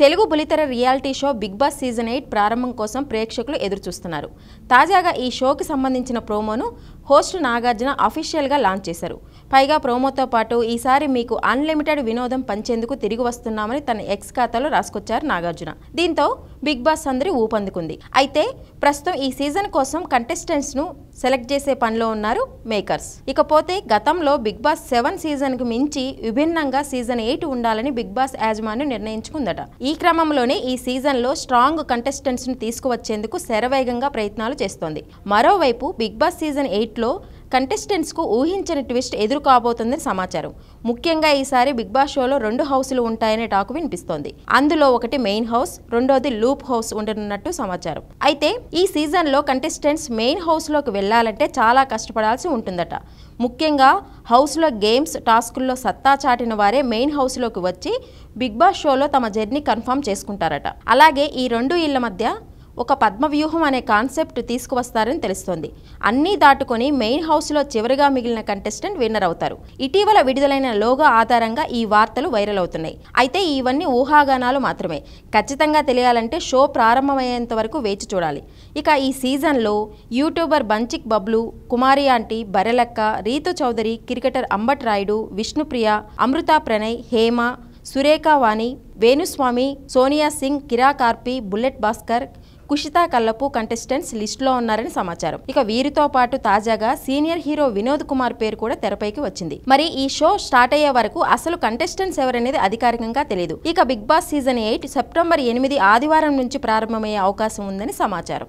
తెలుగు బులితెర reality show Bigg Boss season eight ప్రారంభం కోసం ప్రేక్షకులు ఎదురుచూస్తున్నారు తాజాగా ఈ షోకి సంబంధించిన ప్రోమోను హోస్ట్ నాగార్జున అఫీషియల్గా లాంచ్ చేశారు పైగా ప్రోమోతో పాటు ఈసారి మీకు అన్లిమిటెడ్ వినోదం పంచేందుకు తిరిగి వస్తున్నామని తన ఎక్స్ ఖాతాలో రాసుకొచ్చారు నాగార్జున దీంతో బిగ్ బాస్ అందరి ఊపందుకుంది అయితే ప్రస్తుతం ఈ సీజన్ కోసం కంటెస్టెంట్స్ను సెలెక్ట్ చేసే పనిలో ఉన్నారు మేకర్స్ ఇకపోతే గతంలో బిగ్ బాస్ సెవెన్ సీజన్కు మించి విభిన్నంగా సీజన్ ఎయిట్ ఉండాలని బిగ్ బాస్ యాజమాన్యం నిర్ణయించుకుందట ఈ క్రమంలోనే ఈ సీజన్లో స్ట్రాంగ్ కంటెస్టెంట్స్ను తీసుకువచ్చేందుకు శరవేగంగా ప్రయత్నాలు చేస్తోంది మరోవైపు బిగ్ బాస్ సీజన్ ఎయిట్లో కంటెస్టెంట్స్కు ఊహించని ట్విస్ట్ ఎదురు కాబోతుందని సమాచారం ముఖ్యంగా ఈసారి బిగ్ బాస్ షోలో రెండు హౌస్లు ఉంటాయనే టాక్ వినిపిస్తోంది అందులో ఒకటి మెయిన్ హౌస్ రెండోది లూప్ హౌస్ ఉండనున్నట్టు సమాచారం అయితే ఈ సీజన్లో కంటెస్టెంట్స్ మెయిన్ హౌస్లోకి వెళ్లాలంటే చాలా కష్టపడాల్సి ఉంటుందట ముఖ్యంగా హౌస్లో గేమ్స్ టాస్కుల్లో సత్తా చాటిన వారే మెయిన్ హౌస్లోకి వచ్చి బిగ్ బాస్ షోలో తమ జర్నీ కన్ఫర్మ్ చేసుకుంటారట అలాగే ఈ రెండు ఇళ్ల మధ్య ఒక పద్మవ్యూహం అనే కాన్సెప్ట్ తీసుకువస్తారని తెలుస్తోంది అన్నీ దాటుకొని మెయిన్ హౌస్లో చివరిగా మిగిలిన కంటెస్టెంట్ విన్నర్ అవుతారు ఇటీవల విడుదలైన లోగో ఆధారంగా ఈ వార్తలు వైరల్ అవుతున్నాయి అయితే ఇవన్నీ ఊహాగానాలు మాత్రమే ఖచ్చితంగా తెలియాలంటే షో ప్రారంభమయ్యేంత వరకు వేచి చూడాలి ఇక ఈ సీజన్లో YouTuber Bunchik Bablu Kumari aunty Barrelakka Rithu Chowdary cricketer Ambati Rayudu Vishnupriya Amrutha Pranay Hema Surekha Vani Venuswamy Sonia Singh కిరా కార్పి బుల్లెట్ భాస్కర్ కుషితా కల్లపు కంటెస్టెంట్స్ లో ఉన్నారని సమాచారం ఇక వీరితో పాటు తాజాగా సీనియర్ హీరో వినోద్ కుమార్ పేరు కూడా తెరపైకి వచ్చింది మరి ఈ షో స్టార్ట్ అయ్యే వరకు అసలు కంటెస్టెంట్స్ ఎవరనేది అధికారికంగా తెలియదు ఇక Bigg Boss season eight September ఎనిమిది ఆదివారం నుంచి ప్రారంభమయ్యే అవకాశం ఉందని సమాచారం